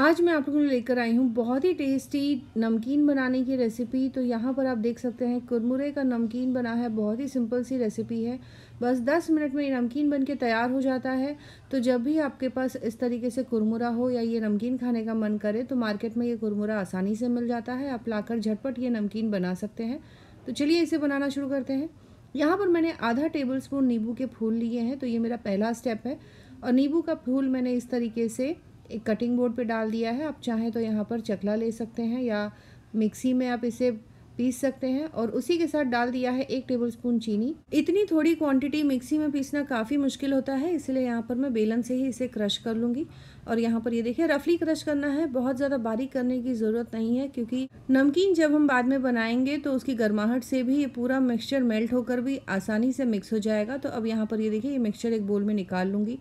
आज मैं आप लोगों को लेकर आई हूँ बहुत ही टेस्टी नमकीन बनाने की रेसिपी तो यहाँ पर आप देख सकते हैं कुरमुरे का नमकीन बना है बहुत ही सिंपल सी रेसिपी है बस 10 मिनट में ये नमकीन बन के तैयार हो जाता है तो जब भी आपके पास इस तरीके से कुरमुरा हो या ये नमकीन खाने का मन करे तो मार्केट में ये कुरमुरा आसानी से मिल जाता है आप ला झटपट ये नमकीन बना सकते हैं तो चलिए इसे बनाना शुरू करते हैं यहाँ पर मैंने आधा टेबल स्पून नींबू के फूल लिए हैं तो ये मेरा पहला स्टेप है और नींबू का फूल मैंने इस तरीके से एक कटिंग बोर्ड पे डाल दिया है आप चाहें तो यहाँ पर चकला ले सकते हैं या मिक्सी में आप इसे पीस सकते हैं और उसी के साथ डाल दिया है एक टेबलस्पून चीनी इतनी थोड़ी क्वांटिटी मिक्सी में पीसना काफ़ी मुश्किल होता है इसलिए यहाँ पर मैं बेलन से ही इसे क्रश कर लूँगी और यहाँ पर ये देखिए रफली क्रश करना है बहुत ज़्यादा बारीक करने की ज़रूरत नहीं है क्योंकि नमकीन जब हम बाद में बनाएंगे तो उसकी गर्माहट से भी ये पूरा मिक्सचर मेल्ट होकर भी आसानी से मिक्स हो जाएगा तो अब यहाँ पर ये देखिए ये मिक्सचर एक बोल में निकाल लूँगी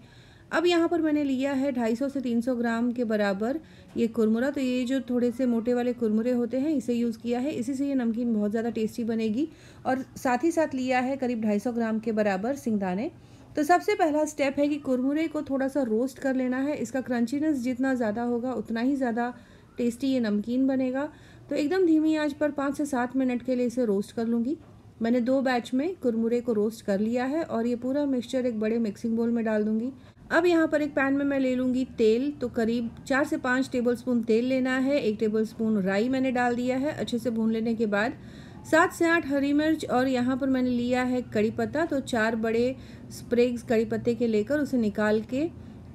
अब यहाँ पर मैंने लिया है 250 से 300 ग्राम के बराबर ये कुरमुरा तो ये जो थोड़े से मोटे वाले कुरमुरे होते हैं इसे यूज़ किया है इसी से ये नमकीन बहुत ज़्यादा टेस्टी बनेगी और साथ ही साथ लिया है करीब 250 ग्राम के बराबर सिंगदाने तो सबसे पहला स्टेप है कि कुरमुरे को थोड़ा सा रोस्ट कर लेना है इसका क्रंचीनेस जितना ज़्यादा होगा उतना ही ज़्यादा टेस्टी ये नमकीन बनेगा तो एकदम धीमी आँच पर पाँच से सात मिनट के लिए इसे रोस्ट कर लूँगी मैंने दो बैच में कुरमुरे को रोस्ट कर लिया है और ये पूरा मिक्सचर एक बड़े मिक्सिंग बोल में डाल दूँगी अब यहाँ पर एक पैन में मैं ले लूँगी तेल तो करीब चार से पाँच टेबलस्पून तेल लेना है एक टेबलस्पून राई मैंने डाल दिया है अच्छे से भून लेने के बाद सात से आठ हरी मिर्च और यहाँ पर मैंने लिया है कड़ी पत्ता तो चार बड़े स्प्रेग्स कड़ी पत्ते के लेकर उसे निकाल के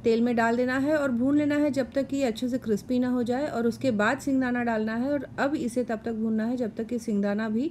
तेल में डाल देना है और भून लेना है जब तक कि अच्छे से क्रिस्पी ना हो जाए और उसके बाद सिंगदाना डालना है और अब इसे तब तक भूनना है जब तक कि सिंगदाना भी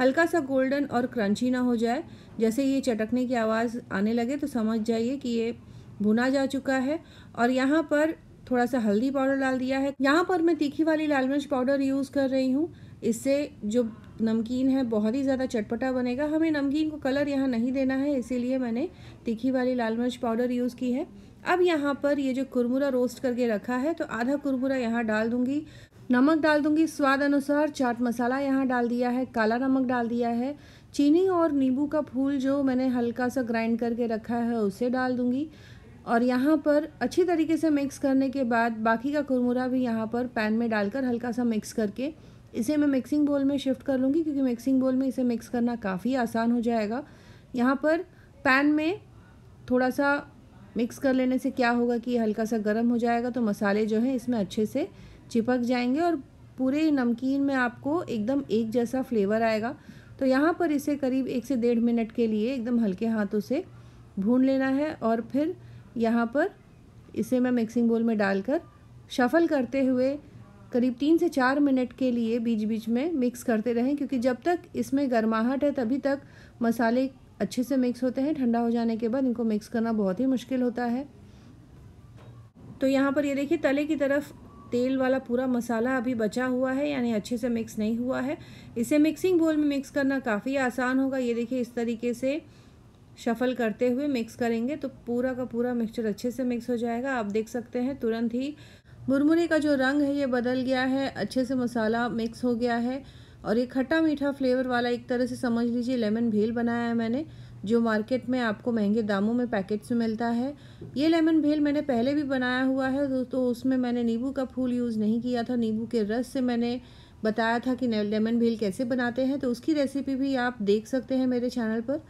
हल्का सा गोल्डन और क्रंची ना हो जाए जैसे ये चटकने की आवाज़ आने लगे तो समझ जाइए कि ये भुना जा चुका है और यहाँ पर थोड़ा सा हल्दी पाउडर डाल दिया है यहाँ पर मैं तीखी वाली लाल मिर्च पाउडर यूज़ कर रही हूँ इससे जो नमकीन है बहुत ही ज़्यादा चटपटा बनेगा हमें नमकीन को कलर यहाँ नहीं देना है इसीलिए मैंने तीखी वाली लाल मिर्च पाउडर यूज़ की है अब यहाँ पर ये जो कुरमुरा रोस्ट करके रखा है तो आधा कुरमुरा यहाँ डाल दूँगी नमक डाल दूंगी स्वाद अनुसार चाट मसाला यहाँ डाल दिया है काला नमक डाल दिया है चीनी और नींबू का फूल जो मैंने हल्का सा ग्राइंड करके रखा है उसे डाल दूंगी और यहाँ पर अच्छी तरीके से मिक्स करने के बाद बाकी का कुरमुरा भी यहाँ पर पैन में डालकर हल्का सा मिक्स करके इसे मैं मिक्सिंग बोल में शिफ्ट कर लूँगी क्योंकि मिक्सिंग बोल में इसे मिक्स करना काफ़ी आसान हो जाएगा यहाँ पर पैन में थोड़ा सा मिक्स कर लेने से क्या होगा कि हल्का सा गर्म हो जाएगा तो मसाले जो हैं इसमें अच्छे से चिपक जाएंगे और पूरे नमकीन में आपको एकदम एक जैसा फ्लेवर आएगा तो यहाँ पर इसे करीब एक से डेढ़ मिनट के लिए एकदम हल्के हाथों से भून लेना है और फिर यहाँ पर इसे मैं मिक्सिंग बोल में डालकर शफ़ल करते हुए करीब तीन से चार मिनट के लिए बीच बीच में मिक्स करते रहें क्योंकि जब तक इसमें गर्माहट है तभी तक मसाले अच्छे से मिक्स होते हैं ठंडा हो जाने के बाद इनको मिक्स करना बहुत ही मुश्किल होता है तो यहाँ पर ये देखिए तले की तरफ तेल वाला पूरा मसाला अभी बचा हुआ है यानी अच्छे से मिक्स नहीं हुआ है इसे मिक्सिंग बोल में मिक्स करना काफ़ी आसान होगा ये देखिए इस तरीके से शफ़ल करते हुए मिक्स करेंगे तो पूरा का पूरा मिक्सचर अच्छे से मिक्स हो जाएगा आप देख सकते हैं तुरंत ही मुरमुरे का जो रंग है ये बदल गया है अच्छे से मसाला मिक्स हो गया है और ये खट्टा मीठा फ्लेवर वाला एक तरह से समझ लीजिए लेमन भेल बनाया है मैंने जो मार्केट में आपको महंगे दामों में पैकेट्स में मिलता है ये लेमन भेल मैंने पहले भी बनाया हुआ है तो, तो उसमें मैंने नींबू का फूल यूज़ नहीं किया था नींबू के रस से मैंने बताया था कि लेमन भेल कैसे बनाते हैं तो उसकी रेसिपी भी आप देख सकते हैं मेरे चैनल पर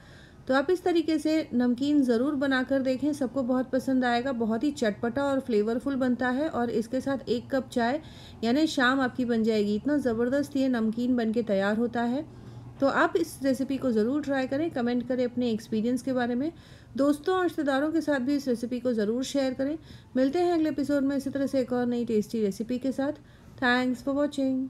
तो आप इस तरीके से नमकीन ज़रूर बनाकर देखें सबको बहुत पसंद आएगा बहुत ही चटपटा और फ्लेवरफुल बनता है और इसके साथ एक कप चाय यानी शाम आपकी बन जाएगी इतना ज़बरदस्त ये नमकीन बन के तैयार होता है तो आप इस रेसिपी को ज़रूर ट्राई करें कमेंट करें अपने एक्सपीरियंस के बारे में दोस्तों और रिश्तेदारों के साथ भी इस रेसिपी को ज़रूर शेयर करें मिलते हैं अगले एपिसोड में इसी तरह से एक और नई टेस्टी रेसिपी के साथ थैंक्स फॉर वॉचिंग